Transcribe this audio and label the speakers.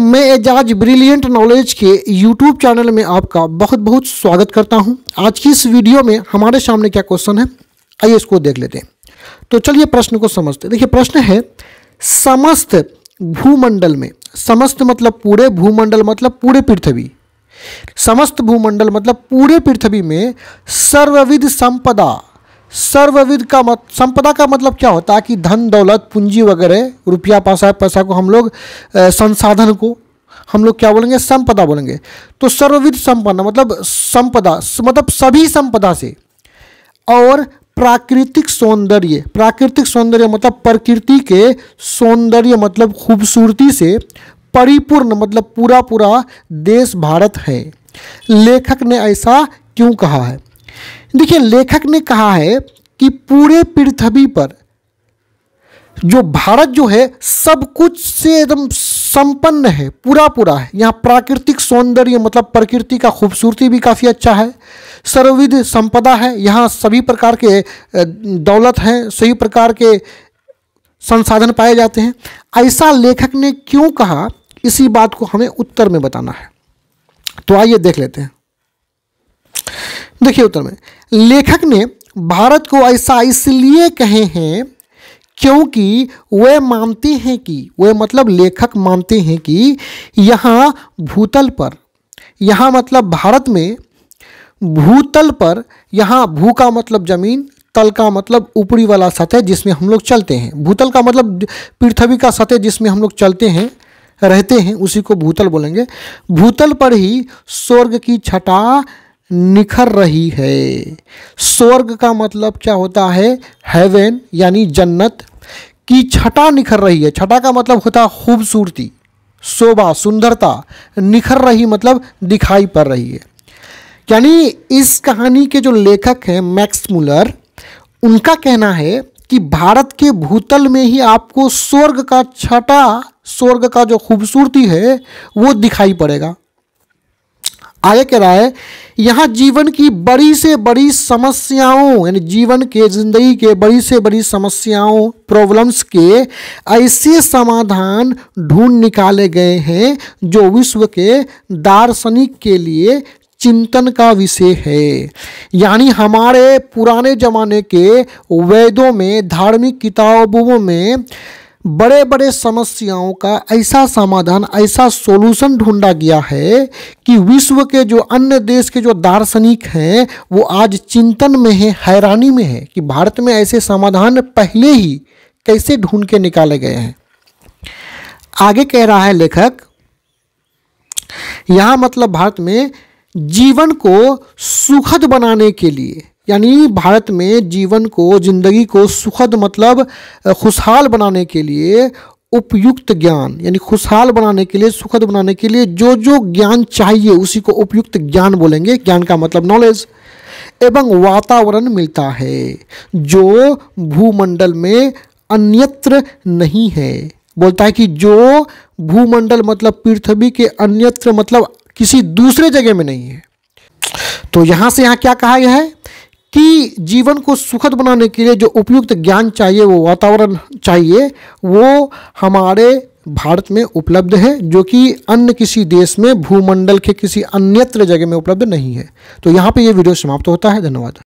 Speaker 1: मैं Ejaz brilliant knowledge के YouTube channel में आपका बहुत बहुत स्वागत करता हूं आज की इस वीडियो में हमारे सामने क्या क्वेश्चन है आइए इसको देख लेते हैं तो चलिए प्रश्न को समझते देखिए प्रश्न है समस्त भूमंडल में समस्त मतलब पूरे भूमंडल मतलब पूरे पृथ्वी समस्त भूमंडल मतलब पूरे पृथ्वी में सर्वविध संपदा सर्वविद का मत संपदा का मतलब क्या होता है कि धन दौलत पूंजी वगैरह रुपया पैसा पैसा को हम लोग संसाधन को हम लोग क्या बोलेंगे संपदा बोलेंगे तो सर्वविद संपन्न मतलब संपदा मतलब सभी संपदा से और प्राकृतिक सौंदर्य प्राकृतिक सौंदर्य मतलब प्रकृति के सौंदर्य मतलब खूबसूरती से परिपूर्ण मतलब पूरा पूरा देश भारत है लेखक ने ऐसा क्यों कहा है देखिए लेखक ने कहा है कि पूरे पृथ्वी पर जो भारत जो है सब कुछ से एकदम संपन्न है पूरा पूरा है यहाँ प्राकृतिक सौंदर्य मतलब प्रकृति का खूबसूरती भी काफ़ी अच्छा है सर्वविध संपदा है यहाँ सभी प्रकार के दौलत हैं सभी प्रकार के संसाधन पाए जाते हैं ऐसा लेखक ने क्यों कहा इसी बात को हमें उत्तर में बताना है तो आइए देख लेते हैं देखिए उत्तर में लेखक ने भारत को ऐसा इसलिए कहे हैं क्योंकि वे मानते हैं कि वे मतलब लेखक मानते हैं कि यहाँ भूतल पर यहाँ मतलब भारत में भूतल पर यहाँ भू का मतलब जमीन तल का मतलब ऊपरी वाला सतह जिसमें हम लोग चलते हैं भूतल का मतलब पृथ्वी का सतह जिसमें हम लोग चलते हैं रहते हैं उसी को भूतल बोलेंगे भूतल पर ही स्वर्ग की छटा निखर रही है स्वर्ग का मतलब क्या होता है हेवन यानी जन्नत की छटा निखर रही है छटा का मतलब होता है खूबसूरती शोभा सुंदरता निखर रही मतलब दिखाई पड़ रही है यानी इस कहानी के जो लेखक हैं मैक्स मुलर उनका कहना है कि भारत के भूतल में ही आपको स्वर्ग का छटा स्वर्ग का जो खूबसूरती है वो दिखाई पड़ेगा आगे कह रहा है यहाँ जीवन की बड़ी से बड़ी समस्याओं यानी जीवन के जिंदगी के बड़ी से बड़ी समस्याओं प्रॉब्लम्स के ऐसे समाधान ढूंढ निकाले गए हैं जो विश्व के दार्शनिक के लिए चिंतन का विषय है यानी हमारे पुराने जमाने के वेदों में धार्मिक किताबों में बड़े बड़े समस्याओं का ऐसा समाधान ऐसा सोल्यूशन ढूंढा गया है कि विश्व के जो अन्य देश के जो दार्शनिक हैं वो आज चिंतन में है हैरानी में है कि भारत में ऐसे समाधान पहले ही कैसे ढूंढ के निकाले गए हैं आगे कह रहा है लेखक यहाँ मतलब भारत में जीवन को सुखद बनाने के लिए यानी भारत में जीवन को जिंदगी को सुखद मतलब खुशहाल बनाने के लिए उपयुक्त ज्ञान यानी खुशहाल बनाने के लिए सुखद बनाने के लिए जो जो ज्ञान चाहिए उसी को उपयुक्त ज्ञान बोलेंगे ज्ञान का मतलब नॉलेज एवं वातावरण मिलता है जो भूमंडल में अन्यत्र नहीं है बोलता है कि जो भूमंडल मतलब पृथ्वी के अन्यत्र मतलब किसी दूसरे जगह में नहीं है तो यहाँ से यहाँ क्या कहा गया है कि जीवन को सुखद बनाने के लिए जो उपयुक्त ज्ञान चाहिए वो वातावरण चाहिए वो हमारे भारत में उपलब्ध है जो कि अन्य किसी देश में भूमंडल के किसी अन्यत्र जगह में उपलब्ध नहीं है तो यहाँ पे ये वीडियो समाप्त होता है धन्यवाद